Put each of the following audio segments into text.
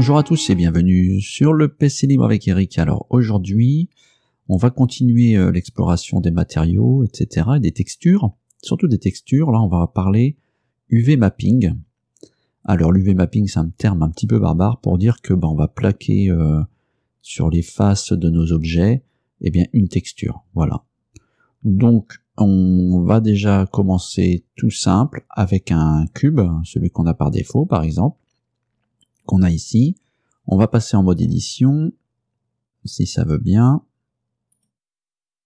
Bonjour à tous et bienvenue sur le PC Libre avec Eric. Alors aujourd'hui, on va continuer euh, l'exploration des matériaux, etc., et des textures, surtout des textures. Là, on va parler UV mapping. Alors l'UV mapping, c'est un terme un petit peu barbare pour dire que ben, on va plaquer euh, sur les faces de nos objets, eh bien une texture. Voilà. Donc on va déjà commencer tout simple avec un cube, celui qu'on a par défaut par exemple qu'on a ici. On va passer en mode édition, si ça veut bien.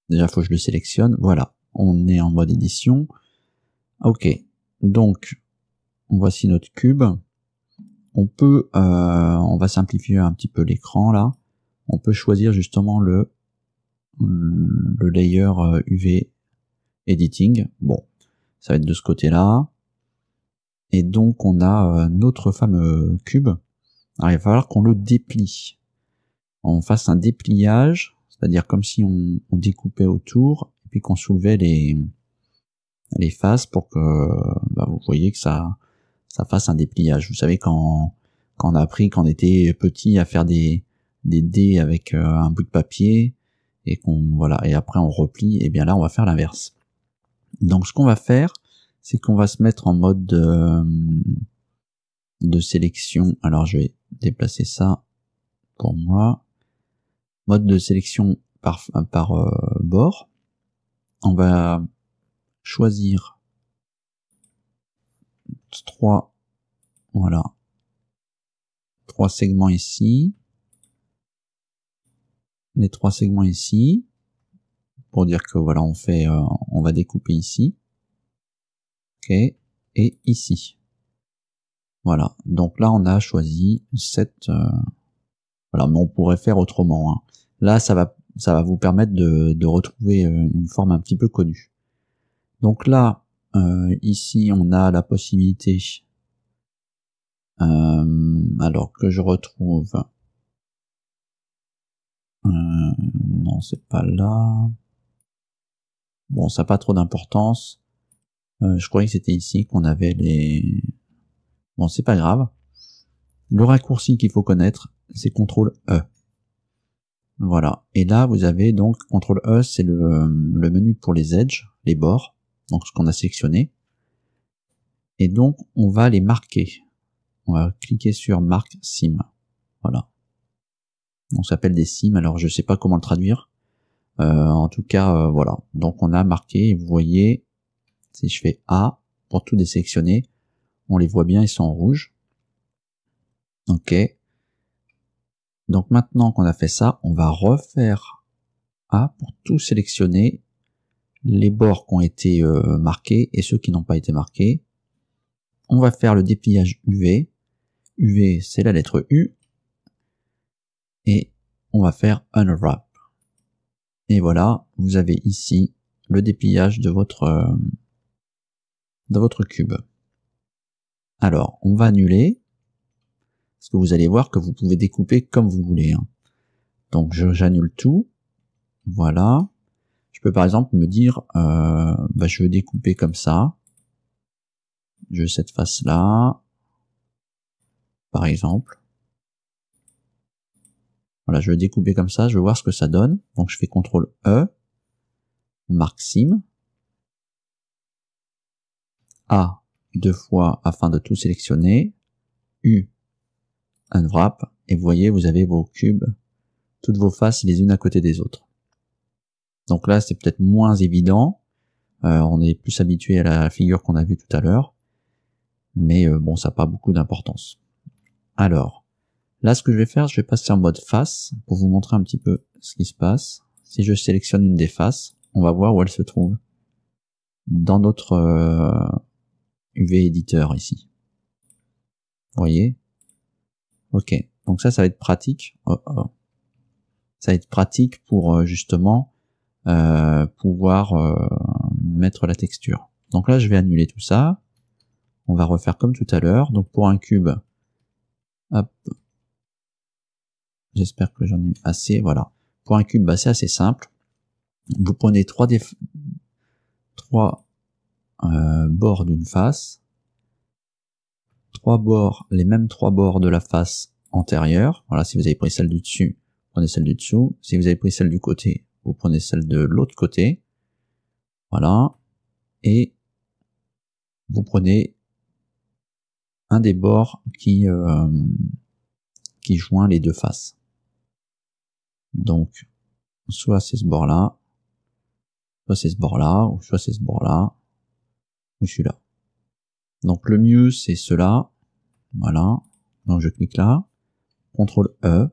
Déjà, faut que je le sélectionne. Voilà, on est en mode édition. Ok, donc voici notre cube. On peut, euh, on va simplifier un petit peu l'écran là. On peut choisir justement le le layer UV euh, editing. Bon, ça va être de ce côté là. Et donc on a euh, notre fameux cube alors il va falloir qu'on le déplie. On fasse un dépliage, c'est-à-dire comme si on, on, découpait autour et puis qu'on soulevait les, les faces pour que bah, vous voyez que ça, ça fasse un dépliage. Vous savez quand, quand on a appris quand on était petit à faire des, des dés avec euh, un bout de papier et qu'on voilà et après on replie et eh bien là on va faire l'inverse. Donc ce qu'on va faire, c'est qu'on va se mettre en mode de, euh, de sélection. Alors je vais déplacer ça pour moi. Mode de sélection par, par euh, bord. On va choisir trois voilà, trois segments ici, les trois segments ici, pour dire que voilà, on fait, euh, on va découper ici, ok, et ici. Voilà. Donc là, on a choisi cette. Euh, voilà, mais on pourrait faire autrement. Hein. Là, ça va, ça va vous permettre de, retrouver euh, une forme un petit peu connue. Donc là, euh, ici, on a la possibilité. alors que je retrouve. non, c'est pas là. Bon, ça n'a pas trop d'importance. je croyais que c'était ici qu'on avait les Bon, c'est pas grave. Le raccourci qu'il faut connaître, c'est CTRL E. Voilà. Et là, vous avez donc CTRL E, c'est le, menu pour les edges, les bords, donc ce qu'on a sélectionné. Et donc, on va les marquer. On va cliquer sur marque sim. Voilà. On s'appelle des sims, alors je sais pas comment le traduire. Euh, en tout cas, euh, voilà. Donc on a marqué, vous voyez, si je fais A, pour tout désélectionner. On les voit bien, ils sont en rouge. OK. Donc maintenant qu'on a fait ça, on va refaire A pour tout sélectionner les bords qui ont été euh, marqués et ceux qui n'ont pas été marqués. On va faire le dépliage UV. UV, c'est la lettre U. Et on va faire Unwrap. Et voilà, vous avez ici le dépliage de votre, euh, de votre cube. Alors, on va annuler. Parce que vous allez voir que vous pouvez découper comme vous voulez. Hein. Donc, j'annule tout. Voilà. Je peux par exemple me dire, euh, bah, je veux découper comme ça. Je veux cette face-là. Par exemple. Voilà, je veux découper comme ça, je veux voir ce que ça donne. Donc je fais CTRL E, marque A, deux fois afin de tout sélectionner, U, un wrap, et vous voyez, vous avez vos cubes, toutes vos faces les unes à côté des autres. Donc là, c'est peut-être moins évident, euh, on est plus habitué à la figure qu'on a vue tout à l'heure, mais euh, bon, ça n'a pas beaucoup d'importance. Alors, là, ce que je vais faire, je vais passer en mode face, pour vous montrer un petit peu ce qui se passe. Si je sélectionne une des faces, on va voir où elle se trouve. Dans notre... Euh, UV éditeur ici. voyez Ok, donc ça, ça va être pratique. Oh, oh. Ça va être pratique pour euh, justement euh, pouvoir euh, mettre la texture. Donc là, je vais annuler tout ça. On va refaire comme tout à l'heure. Donc pour un cube, j'espère que j'en ai assez, voilà. Pour un cube, bah, c'est assez simple. Vous prenez trois, déf... trois bord euh, bords d'une face, trois bords, les mêmes trois bords de la face antérieure. Voilà, si vous avez pris celle du dessus, prenez celle du dessous. Si vous avez pris celle du côté, vous prenez celle de l'autre côté. Voilà. Et vous prenez un des bords qui, euh, qui joint les deux faces. Donc, soit c'est ce bord-là, soit c'est ce bord-là, ou soit c'est ce bord-là celui-là. Donc le mieux c'est cela. Voilà. Donc je clique là. CTRL E.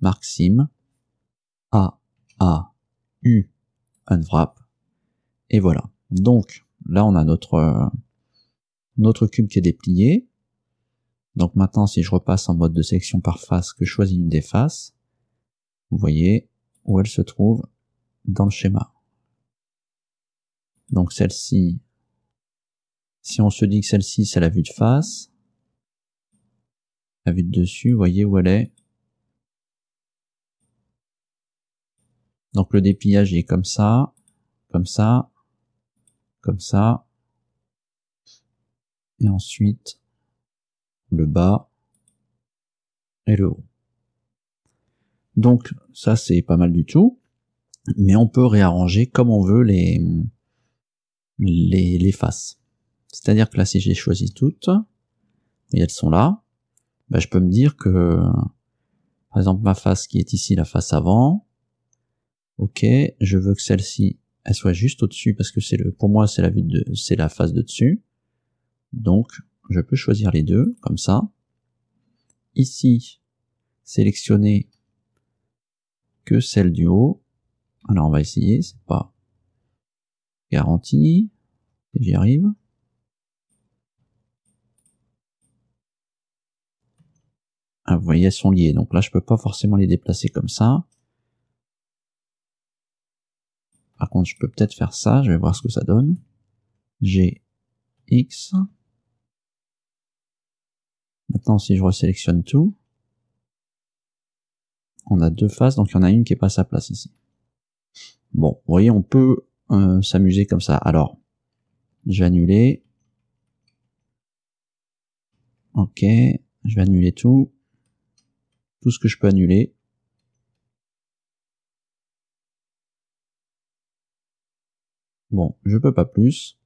Maxime. A, A, U, unwrap. Et voilà. Donc là on a notre, euh, notre cube qui est déplié. Donc maintenant si je repasse en mode de sélection par face, que je choisis une des faces, vous voyez où elle se trouve dans le schéma. Donc celle-ci, si on se dit que celle-ci, c'est la vue de face, la vue de dessus, vous voyez où elle est. Donc le dépillage est comme ça, comme ça, comme ça. Et ensuite, le bas et le haut. Donc ça c'est pas mal du tout, mais on peut réarranger comme on veut les, les, les faces. C'est-à-dire que là, si j'ai choisi toutes, et elles sont là, ben, je peux me dire que, par exemple, ma face qui est ici, la face avant, ok, je veux que celle-ci, elle soit juste au-dessus parce que c'est le, pour moi, c'est la vue de, c'est la face de dessus. Donc, je peux choisir les deux, comme ça. Ici, sélectionner que celle du haut. Alors, on va essayer, c'est pas garanti. J'y arrive. vous voyez, elles sont liées. Donc là, je peux pas forcément les déplacer comme ça. Par contre, je peux peut-être faire ça. Je vais voir ce que ça donne. J'ai X. Maintenant, si je resélectionne tout, on a deux faces, donc il y en a une qui est pas à sa place ici. Bon, vous voyez, on peut euh, s'amuser comme ça. Alors, je vais Ok, je vais annuler tout tout ce que je peux annuler. Bon, je peux pas plus.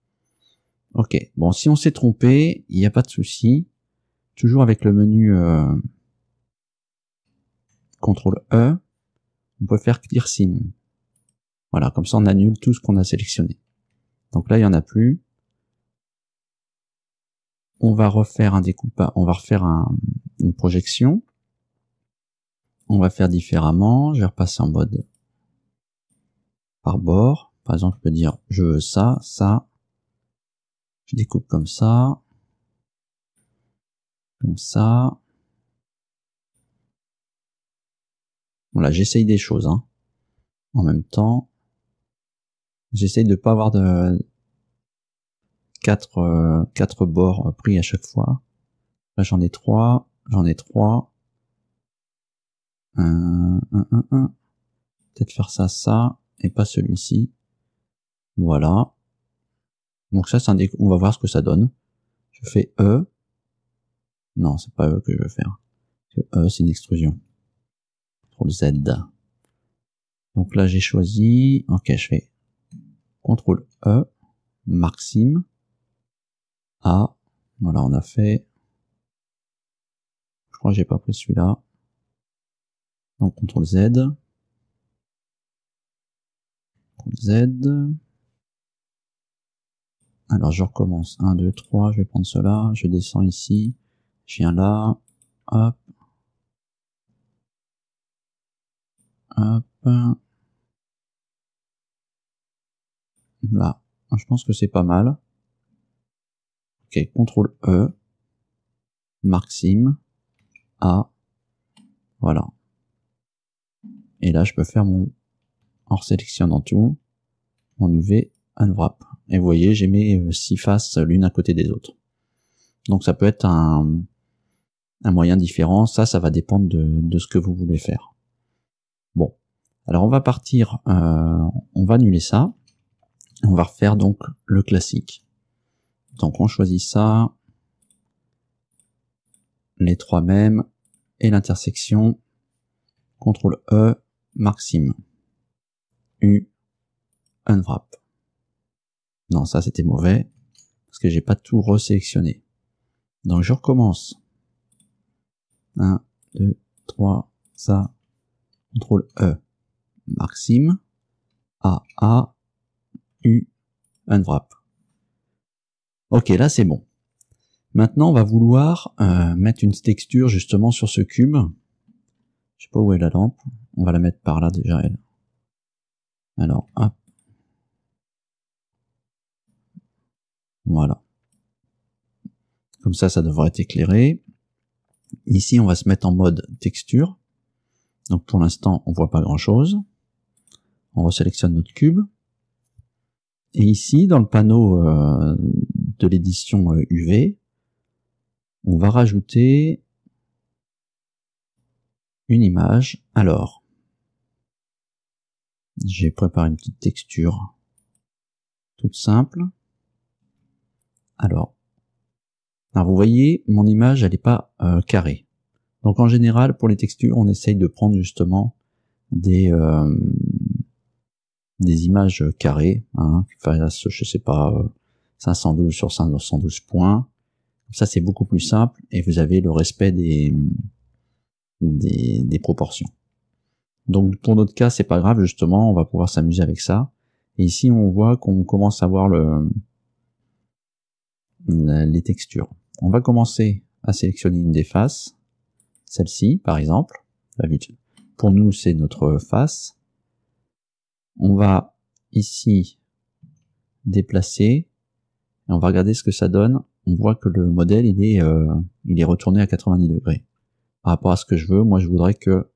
Ok, bon, si on s'est trompé, il n'y a pas de souci. Toujours avec le menu euh, CTRL E, on peut faire Clear Sim. Voilà, comme ça on annule tout ce qu'on a sélectionné. Donc là, il n'y en a plus. On va refaire un découpage, on va refaire une projection on va faire différemment. Je vais repasser en mode par bord. Par exemple, je peux dire je veux ça, ça. Je découpe comme ça. Comme ça. Voilà, j'essaye des choses. Hein. En même temps, j'essaye de ne pas avoir de quatre, euh, quatre bords pris à chaque fois. Là, j'en ai trois, j'en ai trois, euh, euh, euh, euh, Peut-être faire ça, ça, et pas celui-ci. Voilà. Donc ça, c'est un on va voir ce que ça donne. Je fais E. Non, c'est pas E que je veux faire. E, c'est une extrusion. CTRL Z. Donc là, j'ai choisi, ok, je fais CTRL E, Maxime, A. Voilà, on a fait, je crois que j'ai pas pris celui-là. Donc CTRL Z. CTRL Z. Alors je recommence. 1, 2, 3, je vais prendre cela, je descends ici, je viens là, hop, hop, là, je pense que c'est pas mal. Ok, CTRL E, maxime A, voilà. Et là, je peux faire mon, en sélectionnant tout, mon UV unwrap. Et vous voyez, j'ai mes euh, six faces l'une à côté des autres. Donc ça peut être un, moyen différent. Ça, ça va dépendre de, ce que vous voulez faire. Bon. Alors on va partir, euh, on va annuler ça. On va refaire donc le classique. Donc on choisit ça, les trois mêmes, et l'intersection, CTRL E, Maxime. U. Unwrap. Non, ça c'était mauvais. Parce que j'ai pas tout resélectionné. Donc je recommence. 1, 2, 3, ça. CTRL E. Maxime. A, A. U. Unwrap. Ok, là c'est bon. Maintenant, on va vouloir euh, mettre une texture justement sur ce cube. Je sais pas où est la lampe. On va la mettre par là déjà, elle. Alors, hop. Voilà. Comme ça, ça devrait être éclairé. Ici, on va se mettre en mode texture. Donc pour l'instant, on voit pas grand-chose. On resélectionne notre cube. Et ici, dans le panneau euh, de l'édition UV, euh, on va rajouter une image. Alors, j'ai préparé une petite texture toute simple. Alors, alors vous voyez, mon image, elle n'est pas euh, carrée. Donc en général, pour les textures, on essaye de prendre justement des, euh, des images carrées, hein, qui je sais pas, 512 euh, sur 512 points. Ça, c'est beaucoup plus simple et vous avez le respect des, des proportions. Donc pour notre cas, c'est pas grave justement, on va pouvoir s'amuser avec ça. Et ici, on voit qu'on commence à voir le, les textures. On va commencer à sélectionner une des faces, celle-ci par exemple. Pour nous, c'est notre face. On va ici déplacer et on va regarder ce que ça donne. On voit que le modèle il est euh, il est retourné à 90 degrés. Par rapport à ce que je veux, moi je voudrais que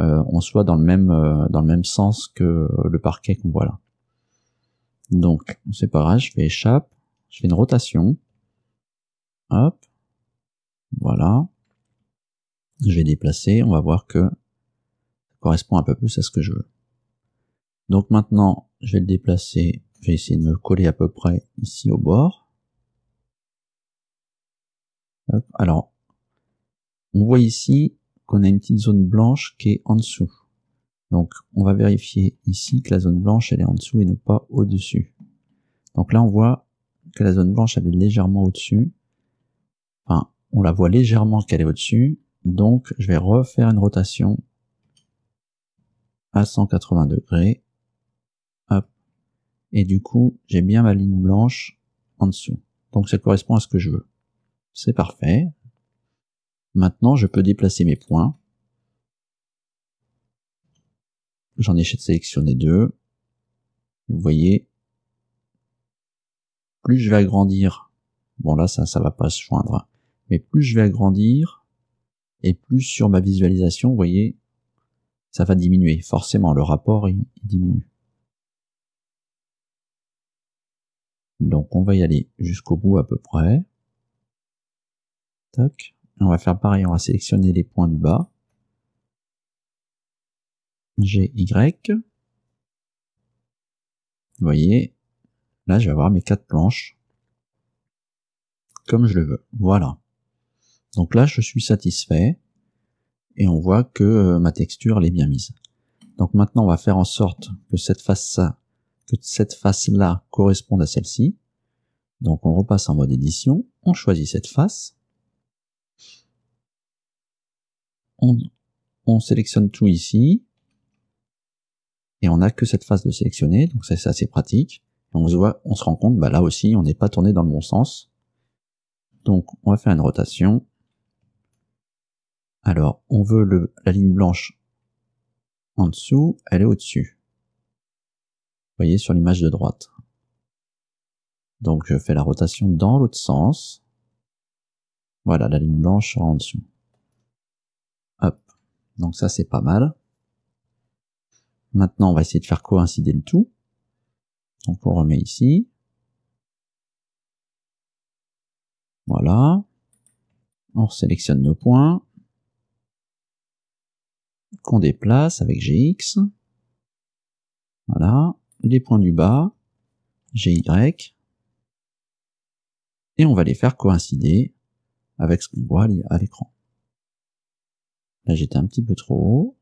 euh, on soit dans le même euh, dans le même sens que le parquet qu'on voit là. Donc c'est pas je fais échappe, je fais une rotation, hop, voilà, je vais déplacer, on va voir que ça correspond un peu plus à ce que je veux. Donc maintenant, je vais le déplacer, je vais essayer de me coller à peu près ici au bord. Alors, on voit ici qu'on a une petite zone blanche qui est en dessous. Donc on va vérifier ici que la zone blanche elle est en dessous et non pas au-dessus. Donc là on voit que la zone blanche elle est légèrement au-dessus. Enfin on la voit légèrement qu'elle est au-dessus. Donc je vais refaire une rotation à 180 degrés. Hop. Et du coup j'ai bien ma ligne blanche en dessous. Donc ça correspond à ce que je veux. C'est parfait. Maintenant, je peux déplacer mes points. J'en ai sélectionné deux. Vous voyez, plus je vais agrandir, bon là ça ça va pas se joindre, hein. mais plus je vais agrandir et plus sur ma visualisation, vous voyez, ça va diminuer. Forcément, le rapport il diminue. Donc on va y aller jusqu'au bout à peu près. Tac on va faire pareil, on va sélectionner les points du bas. G, Y. Vous voyez, là je vais avoir mes quatre planches comme je le veux. Voilà. Donc là je suis satisfait et on voit que euh, ma texture l'est bien mise. Donc maintenant on va faire en sorte que cette face que cette face là corresponde à celle-ci. Donc on repasse en mode édition, on choisit cette face, on, sélectionne tout ici, et on n'a que cette phase de sélectionner, donc c'est assez pratique. on, se voit, on se rend compte, bah là aussi, on n'est pas tourné dans le bon sens. Donc on va faire une rotation. Alors, on veut le, la ligne blanche en dessous, elle est au-dessus. Vous voyez sur l'image de droite. Donc je fais la rotation dans l'autre sens. Voilà, la ligne blanche en dessous. Donc ça, c'est pas mal. Maintenant, on va essayer de faire coïncider le tout. Donc on remet ici. Voilà. On sélectionne nos points. Qu'on déplace avec GX. Voilà. Les points du bas. GY. Et on va les faire coïncider avec ce qu'on voit à l'écran. Là, j'étais un petit peu trop haut.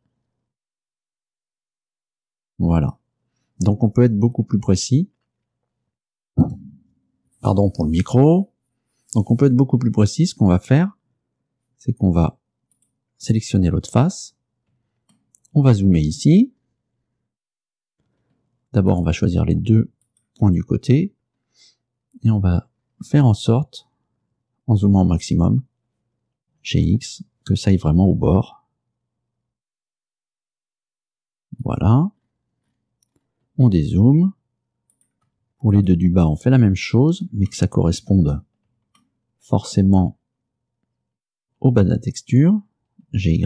Voilà. Donc, on peut être beaucoup plus précis. Pardon pour le micro. Donc, on peut être beaucoup plus précis. Ce qu'on va faire, c'est qu'on va sélectionner l'autre face. On va zoomer ici. D'abord, on va choisir les deux points du côté. Et on va faire en sorte, en zoomant au maximum, X, que ça aille vraiment au bord. Voilà. On dézoome. Pour les deux du bas, on fait la même chose, mais que ça corresponde forcément au bas de la texture. GY.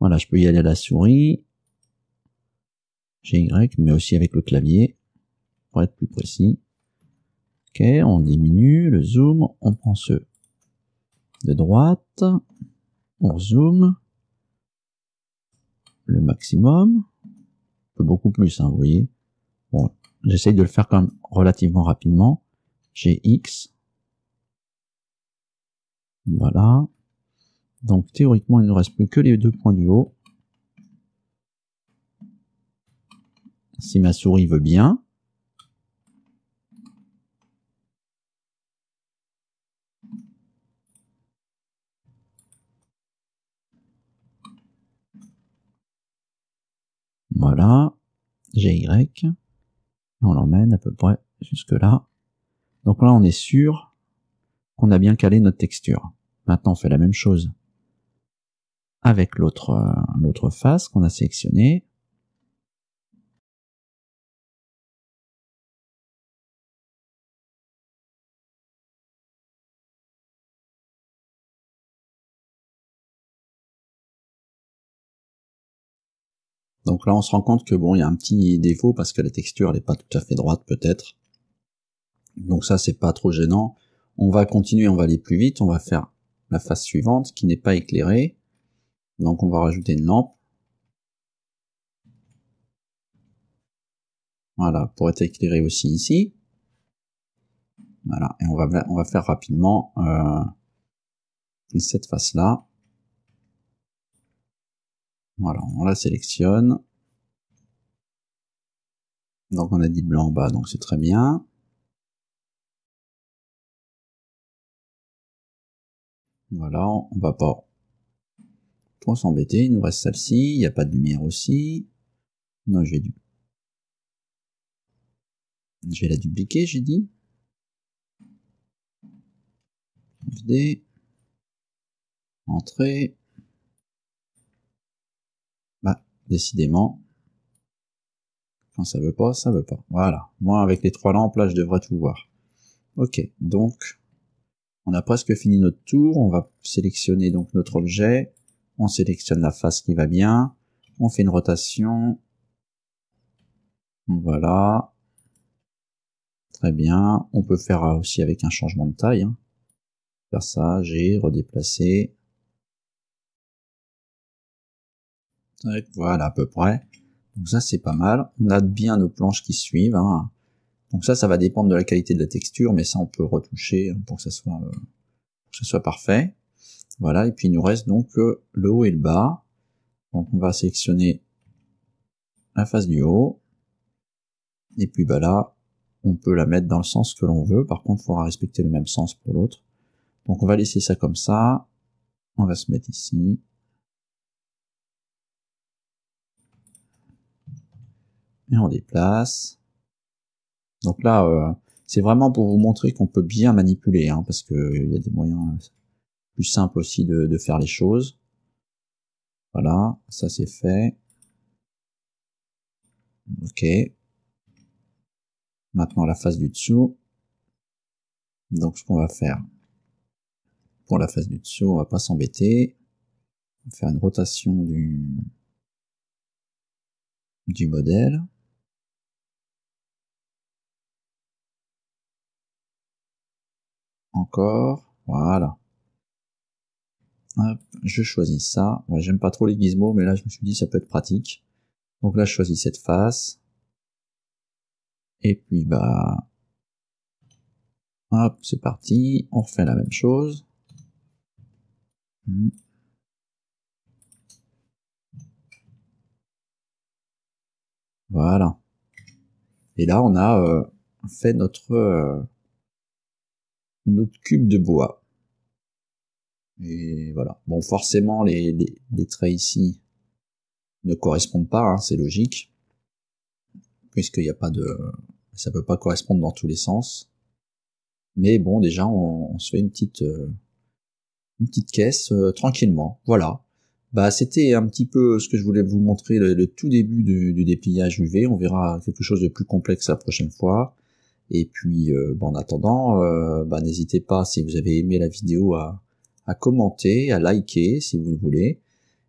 Voilà, je peux y aller à la souris. GY, mais aussi avec le clavier, pour être plus précis. Ok, on diminue le zoom, on prend ce de droite, on zoome, le maximum. Beaucoup plus, hein, vous voyez. j'essaye de le faire quand même relativement rapidement. J'ai X. Voilà. Donc théoriquement, il ne reste plus que les deux points du haut. Si ma souris veut bien. Voilà, GY, on l'emmène à peu près jusque là. Donc là, on est sûr qu'on a bien calé notre texture. Maintenant, on fait la même chose avec l'autre euh, face qu'on a sélectionnée. Donc là, on se rend compte que bon, il y a un petit défaut parce que la texture n'est pas tout à fait droite peut-être. Donc ça, c'est pas trop gênant. On va continuer, on va aller plus vite. On va faire la face suivante qui n'est pas éclairée. Donc on va rajouter une lampe. Voilà, pour être éclairé aussi ici. Voilà, et on va, on va faire rapidement euh, cette face-là. Voilà, on la sélectionne. Donc on a dit blanc en bas, donc c'est très bien. Voilà, on va pas trop s'embêter. Il nous reste celle-ci, il n'y a pas de lumière aussi. Non, j'ai dû. Je vais la dupliquer, j'ai dit. FD. Entrée. Décidément. Quand ça veut pas, ça veut pas. Voilà. Moi, avec les trois lampes, là, je devrais tout voir. Ok. Donc, on a presque fini notre tour. On va sélectionner donc notre objet. On sélectionne la face qui va bien. On fait une rotation. Voilà. Très bien. On peut faire aussi avec un changement de taille. Hein. Faire ça, j'ai redéplacé. voilà à peu près. Donc ça c'est pas mal. On a bien nos planches qui suivent. Hein. Donc ça, ça va dépendre de la qualité de la texture, mais ça on peut retoucher hein, pour que ça soit, euh, soit parfait. Voilà, et puis il nous reste donc euh, le haut et le bas. Donc on va sélectionner la face du haut. Et puis bah là, on peut la mettre dans le sens que l'on veut. Par contre, il faudra respecter le même sens pour l'autre. Donc on va laisser ça comme ça. On va se mettre ici. et on déplace. Donc là, euh, c'est vraiment pour vous montrer qu'on peut bien manipuler, hein, parce que euh, il y a des moyens euh, plus simples aussi de, faire les choses. Voilà, ça c'est fait. Ok. Maintenant la face du dessous. Donc ce qu'on va faire pour la face du dessous, on va pas s'embêter. On va faire une rotation du, du modèle. encore, voilà. Hop, je choisis ça. moi J'aime pas trop les gizmos, mais là je me suis dit ça peut être pratique. Donc là je choisis cette face. Et puis bah... Hop, c'est parti. On refait la même chose. Hmm. Voilà. Et là, on a euh, fait notre euh, notre cube de bois. Et voilà. Bon, forcément, les, traits ici ne correspondent pas, hein, c'est logique. Puisqu'il n'y a pas de... Ça peut pas correspondre dans tous les sens. Mais bon, déjà, on, se fait une petite... Euh, une petite caisse euh, tranquillement. Voilà. Bah, c'était un petit peu ce que je voulais vous montrer le, tout début du, du dépliage UV. On verra quelque chose de plus complexe la prochaine fois. Et puis, euh, bah, en attendant, euh, bah, n'hésitez pas, si vous avez aimé la vidéo, à, à commenter, à liker, si vous le voulez.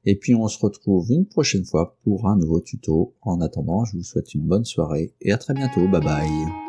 Et puis, on se retrouve une prochaine fois pour un nouveau tuto. En attendant, je vous souhaite une bonne soirée et à très bientôt. Bye bye